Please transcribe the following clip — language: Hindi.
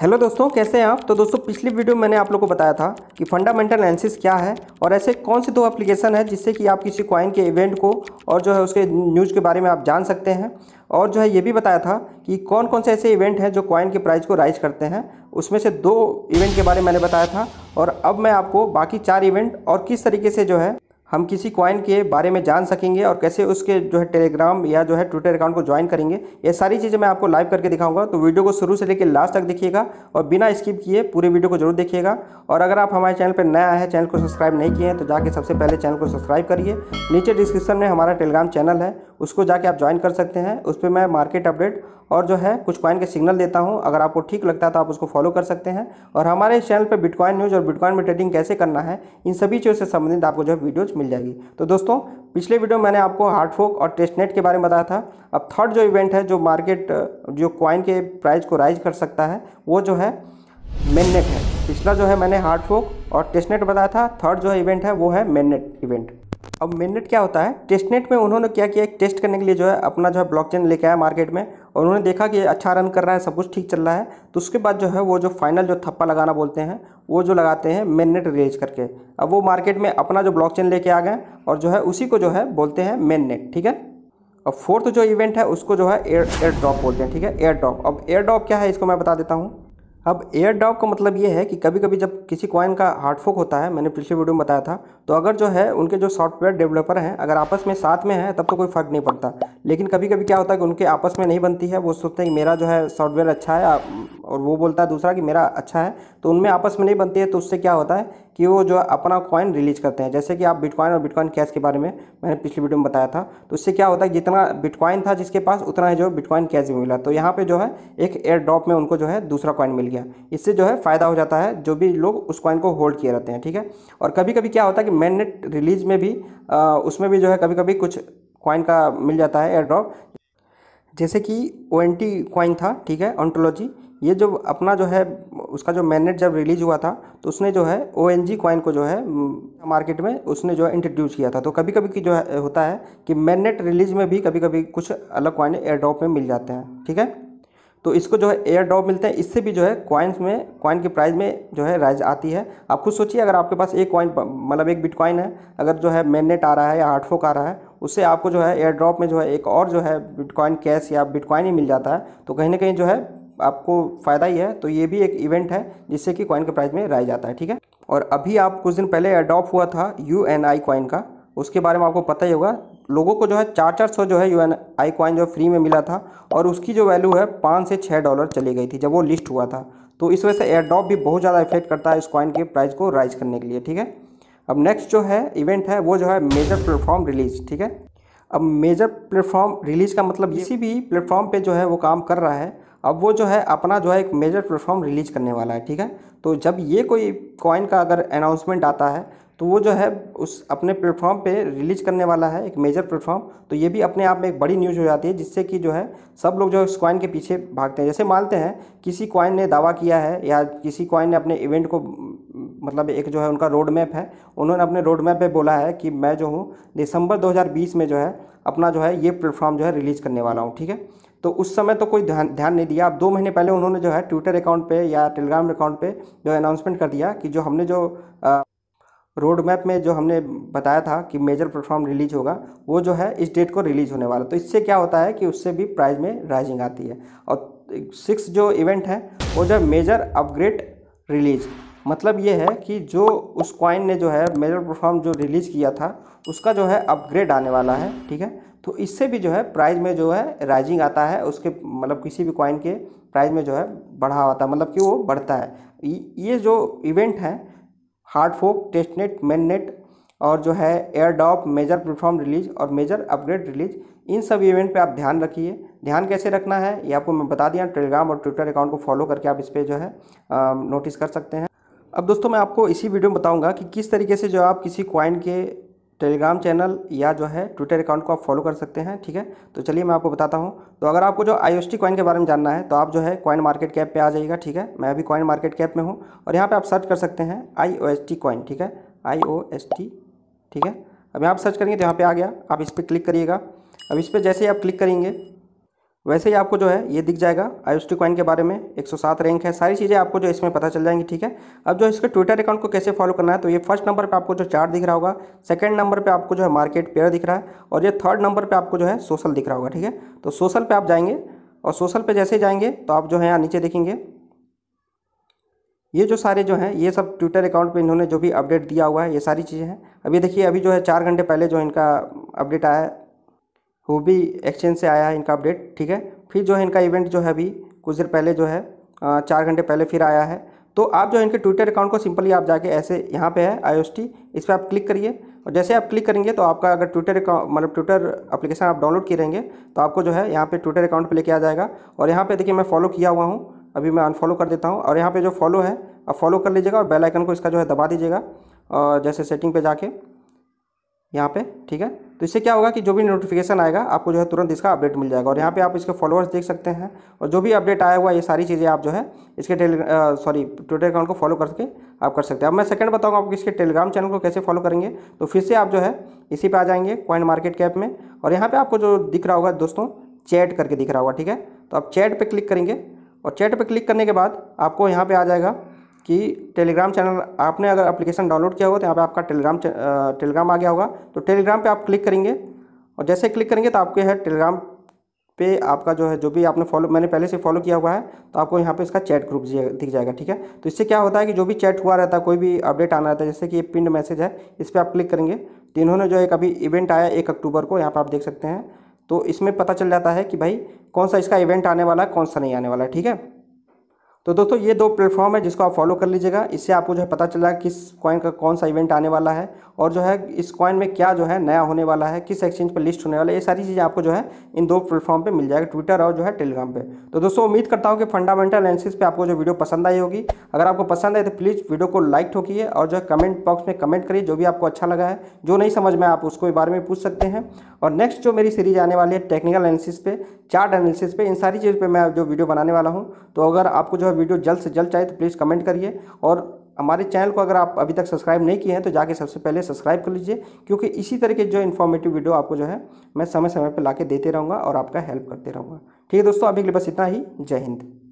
हेलो दोस्तों कैसे हैं आप तो दोस्तों पिछली वीडियो में मैंने आप लोगों को बताया था कि फंडामेंटल एनालिसिस क्या है और ऐसे कौन से दो एप्लीकेशन है जिससे कि आप किसी कॉइन के इवेंट को और जो है उसके न्यूज़ के बारे में आप जान सकते हैं और जो है ये भी बताया था कि कौन कौन से ऐसे इवेंट हैं जो कॉइन के प्राइस को राइज करते हैं उसमें से दो इवेंट के बारे में मैंने बताया था और अब मैं आपको बाकी चार इवेंट और किस तरीके से जो है हम किसी कॉइन के बारे में जान सकेंगे और कैसे उसके जो है टेलीग्राम या जो है ट्विटर अकाउंट को ज्वाइन करेंगे ये सारी चीज़ें मैं आपको लाइव करके दिखाऊंगा तो वीडियो को शुरू से लेकर लास्ट तक देखिएगा और बिना स्किप किए पूरे वीडियो को जरूर देखिएगा और अगर आप हमारे चैनल पर नया है चैनल को सब्सक्राइब नहीं किए हैं तो जाके सबसे पहले चैनल को सब्सक्राइब करिए नीचे डिस्क्रिप्शन में हमारा टेलीग्राम चैनल है उसको जाके आप ज्वाइन कर सकते हैं उस पर मैं मार्केट अपडेट और जो है कुछ कॉइन के सिग्नल देता हूं अगर आपको ठीक लगता है तो आप उसको फॉलो कर सकते हैं और हमारे इस चैनल पर बिटकॉइन न्यूज़ और बिटकॉइन में ट्रेडिंग कैसे करना है इन सभी चीज़ों से संबंधित आपको जो है वीडियोज़ मिल जाएगी तो दोस्तों पिछले वीडियो मैंने आपको हार्डफोक और टेस्टनेट के बारे में बताया था अब थर्ड जो इवेंट है जो मार्केट जो कॉइन के प्राइस को राइज कर सकता है वो जो है मेननेट है पिछला जो है मैंने हार्डफोक और टेस्टनेट बताया था थर्ड जो है इवेंट है वो है मेननेट इवेंट अब मेननेट क्या होता है टेस्टनेट में उन्होंने क्या किया टेस्ट करने के लिए जो है अपना जो है ब्लॉकचेन लेके आया मार्केट में और उन्होंने देखा कि अच्छा रन कर रहा है सब कुछ ठीक चल रहा है तो उसके बाद जो है वो जो फाइनल जो थप्पा लगाना बोलते हैं वो जो लगाते हैं मेननेट रिलीज करके अब वो मार्केट में अपना जो ब्लॉक लेके आ गए और जो है उसी को जो है बोलते हैं मेननेट ठीक है और फोर्थ जो इवेंट है उसको जो है एयर एयर ड्रॉप बोलते हैं ठीक है एयर ड्रॉप अब एयर ड्रॉप क्या है इसको मैं बता देता हूँ अब एयर ड्रॉप का मतलब ये है कि कभी कभी जब किसी कॉइन का हार्डफोक होता है मैंने पिछले वीडियो में बताया था तो अगर जो है उनके जो सॉफ्टवेयर डेवलपर हैं अगर आपस में साथ में हैं तब तो कोई फ़र्क नहीं पड़ता लेकिन कभी कभी क्या होता है कि उनके आपस में नहीं बनती है वो सोचते हैं कि मेरा जो है सॉफ्टवेयर अच्छा है और वो बोलता है दूसरा कि मेरा अच्छा है तो उनमें आपस में नहीं बनती है तो उससे क्या होता है कि वो जो अपना कॉइन रिलीज करते हैं जैसे कि आप बिटकॉइन और बिटकॉइन कैश के बारे में मैंने पिछली वीडियो में बताया था तो उससे क्या होता है जितना बिटकॉइन था जिसके पास उतना ही जो बिटकॉइन कैश भी मिला तो यहाँ पर जो है एक एयर ड्रॉप में उनको जो है दूसरा कॉइन मिल गया इससे जो है फ़ायदा हो जाता है जो भी लोग उस कॉइन को होल्ड किए रहते हैं ठीक है और कभी कभी क्या होता है कि मैन नेट रिलीज में भी उसमें भी जो है कभी कभी कुछ कॉइन का मिल जाता है एयर ड्रॉप जैसे कि ओ एन टी कॉइन था ठीक है ऑन्टोलॉजी ये जो अपना जो है उसका जो मैनेट जब रिलीज हुआ था तो उसने जो है ओ एन जी कॉइन को जो है मार्केट में उसने जो है इंट्रोड्यूस किया था तो कभी कभी की जो है होता है कि मैनेट रिलीज में भी कभी कभी कुछ अलग कॉइन एयर ड्रॉप में मिल जाते हैं ठीक है तो इसको जो है एयर ड्रॉप मिलते हैं इससे भी जो है कॉइन्स में कॉइन के प्राइस में जो है राइज आती है आप खुद सोचिए अगर आपके पास एक कॉइन मतलब एक बिटकॉइन है अगर जो है मैनेट आ रहा है या हार्टफोक आ रहा है उससे आपको जो है एयर ड्रॉप में जो है एक और जो है बिटकॉइन कैश या बिटकॉइन ही मिल जाता है तो कहीं ना कहीं जो है आपको फ़ायदा ही है तो ये भी एक इवेंट है जिससे कि कॉइन के प्राइस में राइज आता है ठीक है और अभी आप कुछ दिन पहले अडॉप्ट हुआ था यू एन आई कॉइन का उसके बारे में आपको पता ही होगा लोगों को जो है चार चार सौ जो है यू एन आई कॉइन जो फ्री में मिला था और उसकी जो वैल्यू है पाँच से छः डॉलर चली गई थी जब वो लिस्ट हुआ था तो इस वजह से एयरडॉप भी बहुत ज़्यादा इफेक्ट करता है इस कॉइन के प्राइस को राइज करने के लिए ठीक है अब नेक्स्ट जो है इवेंट है वो जो है मेजर प्लेटफॉर्म रिलीज ठीक है अब मेजर प्लेटफॉर्म रिलीज का मतलब किसी भी प्लेटफॉर्म पे जो है वो काम कर रहा है अब वो जो है अपना जो है एक मेजर प्लेटफॉर्म रिलीज करने वाला है ठीक है तो जब ये कोई कॉइन का अगर अनाउंसमेंट आता है तो वो जो है उस अपने प्लेटफॉर्म पे रिलीज करने वाला है एक मेजर प्लेटफॉर्म तो ये भी अपने आप में एक बड़ी न्यूज़ हो जाती है जिससे कि जो है सब लोग जो है उस कॉइन के पीछे भागते हैं जैसे मानते हैं किसी कॉइन ने दावा किया है या किसी कॉइन ने अपने इवेंट को मतलब एक जो है उनका रोड मैप है उन्होंने अपने रोड मैप पर बोला है कि मैं जो हूँ दिसंबर दो में जो है अपना जो है ये प्लेटफॉर्म जो है रिलीज़ करने वाला हूँ ठीक है तो उस समय तो कोई ध्यान ध्यान नहीं दिया अब दो महीने पहले उन्होंने जो है ट्विटर अकाउंट पे या टेलीग्राम अकाउंट पे जो अनाउंसमेंट कर दिया कि जो हमने जो रोड मैप में जो हमने बताया था कि मेजर प्लेटफॉर्म रिलीज होगा वो जो है इस डेट को रिलीज होने वाला तो इससे क्या होता है कि उससे भी प्राइज़ में राइजिंग आती है और सिक्स जो इवेंट है वो जो मेजर अपग्रेड रिलीज मतलब ये है कि जो उस क्वाइन ने जो है मेजर प्लेटफॉर्म जो रिलीज़ किया था उसका जो है अपग्रेड आने वाला है ठीक है तो इससे भी जो है प्राइज में जो है राइजिंग आता है उसके मतलब किसी भी कॉइन के प्राइज में जो है बढ़ावा आता है मतलब कि वो बढ़ता है ये जो इवेंट है hard fork testnet mainnet और जो है airdrop major platform release और मेजर अपग्रेड रिलीज इन सब इवेंट पे आप ध्यान रखिए ध्यान कैसे रखना है ये आपको मैं बता दिया टेलीग्राम और ट्विटर अकाउंट को फॉलो करके आप इस पर जो है आ, नोटिस कर सकते हैं अब दोस्तों मैं आपको इसी वीडियो में बताऊंगा कि किस तरीके से जो आप किसी कॉइन के टेलीग्राम चैनल या जो है ट्विटर अकाउंट को आप फॉलो कर सकते हैं ठीक है तो चलिए मैं आपको बताता हूँ तो अगर आपको जो आई एस टी कॉइन के बारे में जानना है तो आप जो है कॉइन मार्केट कैप पे आ जाइएगा ठीक है मैं अभी कॉइन मार्केट कैप में हूँ और यहाँ पे आप सर्च कर सकते हैं I O S T coin ठीक है आई ओ एस टी ठीक है अब यहाँ आप सर्च करेंगे तो यहाँ पर आ गया आप इस पर क्लिक करिएगा अब इस पर जैसे ही आप क्लिक करेंगे वैसे ही आपको जो है ये दिख जाएगा आयुष्टी कॉइन के बारे में 107 रैंक है सारी चीज़ें आपको जो इसमें पता चल जाएंगी ठीक है अब जो इसके ट्विटर अकाउंट को कैसे फॉलो करना है तो ये फर्स्ट नंबर पे आपको जो चार्ट दिख रहा होगा सेकंड नंबर पे आपको जो है मार्केट पेयर दिख रहा है और ये थर्ड नंबर पर आपको जो है सोशल दिख रहा होगा ठीक है तो सोशल पर आप जाएंगे और सोशल पर जैसे ही जाएंगे तो आप जो है यहाँ नीचे देखेंगे ये जो सारे जो हैं ये सब ट्विटर अकाउंट पे इन्होंने जो भी अपडेट दिया हुआ है ये सारी चीज़ें हैं अभी देखिए अभी जो है चार घंटे पहले जो इनका अपडेट आया है वो भी एक्सचेंज से आया है इनका अपडेट ठीक है फिर जो है इनका इवेंट जो है अभी कुछ देर पहले जो है चार घंटे पहले फिर आया है तो आप जो इनके ट्विटर अकाउंट को सिंपली आप जाके ऐसे यहाँ पे है आई इस पर आप क्लिक करिए और जैसे आप क्लिक करेंगे तो आपका अगर ट्विटर अकाउंट मतलब ट्विटर अप्लीकेशन आप डाउनलोड किए रहेंगे तो आपको जो है यहाँ पे ट्विटर अकाउंट पे लेके आ जाएगा और यहाँ पे देखिए मैं फॉलो किया हुआ हूँ अभी मैं अनफॉलो कर देता हूँ और यहाँ पर जो फॉलो है आप फॉलो कर लीजिएगा और बेल आइकन को इसका जो है दबा दीजिएगा और जैसे सेटिंग पर जाके यहाँ पे ठीक है तो इससे क्या होगा कि जो भी नोटिफिकेशन आएगा आपको जो है तुरंत इसका अपडेट मिल जाएगा और यहाँ पे आप इसके फॉलोअर्स देख सकते हैं और जो भी अपडेट आया हुआ ये सारी चीज़ें आप जो है इसके टेली सॉरी ट्विटर अकाउंट को फॉलो करके आप कर सकते हैं अब मैं सेकंड बताऊँगा आप इसके टेलीग्राम चैनल को कैसे फॉलो करेंगे तो फिर से आप जो है इसी पर आ जाएंगे कॉइन मार्केट कैप में और यहाँ पर आपको जो दिख रहा होगा दोस्तों चैट करके दिख रहा होगा ठीक है तो आप चैट पर क्लिक करेंगे और चैट पर क्लिक करने के बाद आपको यहाँ पर आ जाएगा कि टेलीग्राम चैनल आपने अगर एप्लीकेशन डाउनलोड किया होगा तो यहाँ पे आपका टेलीग्राम टेलीग्राम आ गया होगा तो टेलीग्राम पे आप क्लिक करेंगे और जैसे क्लिक करेंगे तो आपके है टेलीग्राम पे आपका जो है जो भी आपने फॉलो मैंने पहले से फॉलो किया हुआ है तो आपको यहाँ पे इसका चैट ग्रुप दिख जाएगा ठीक है तो इससे क्या होता है कि जो भी चैट हुआ रहता है कोई भी अपडेट आना रहता है जैसे कि ये पिंड मैसेज है इस पर आप क्लिक करेंगे तो इन्होंने जो एक अभी इवेंट आया एक अक्टूबर को यहाँ पर आप देख सकते हैं तो इसमें पता चल जाता है कि भाई कौन सा इसका इवेंट आने वाला है कौन सा नहीं आने वाला है ठीक है तो दोस्तों ये दो प्लेटफॉर्म है जिसको आप फॉलो कर लीजिएगा इससे आपको जो है पता चला किस कॉइन का कौन सा इवेंट आने वाला है और जो है इस कॉइन में क्या जो है नया होने वाला है किस एक्सचेंज पर लिस्ट होने वाला है ये सारी चीज़ें आपको जो है इन दो प्लेटफॉर्म पर मिल जाएगा ट्विटर और जो है टेलीग्राम पर तो दोस्तों उम्मीद करता हूँ कि फंडामेंटल एनसिस पर आपको जो वीडियो पसंद आई होगी अगर आपको पसंद आए तो प्लीज़ वीडियो को लाइक ठोकी और जो है कमेंट बॉक्स में कमेंट करिए जो भी आपको अच्छा लगा है जो नहीं समझ में आप उसको बारे में पूछ सकते हैं और नेक्स्ट जो मेरी सीरीज आने वाली है टेक्निकल एनालिसिस पे चार्ट एनालिसिस पे इन सारी चीज़ पे मैं जो वीडियो बनाने वाला हूँ तो अगर आपको जो है वीडियो जल्द से जल्द चाहे तो प्लीज़ कमेंट करिए और हमारे चैनल को अगर आप अभी तक सब्सक्राइब नहीं किए हैं तो जाके सबसे पहले सब्सक्राइब कर लीजिए क्योंकि इसी तरह के जो इन्फॉर्मेटिव वीडियो आपको जो है मैं समय समय पर ला देते रहूँगा और आपका हेल्प करते रहूँगा ठीक है दोस्तों अभी के लिए बस इतना ही जय हिंद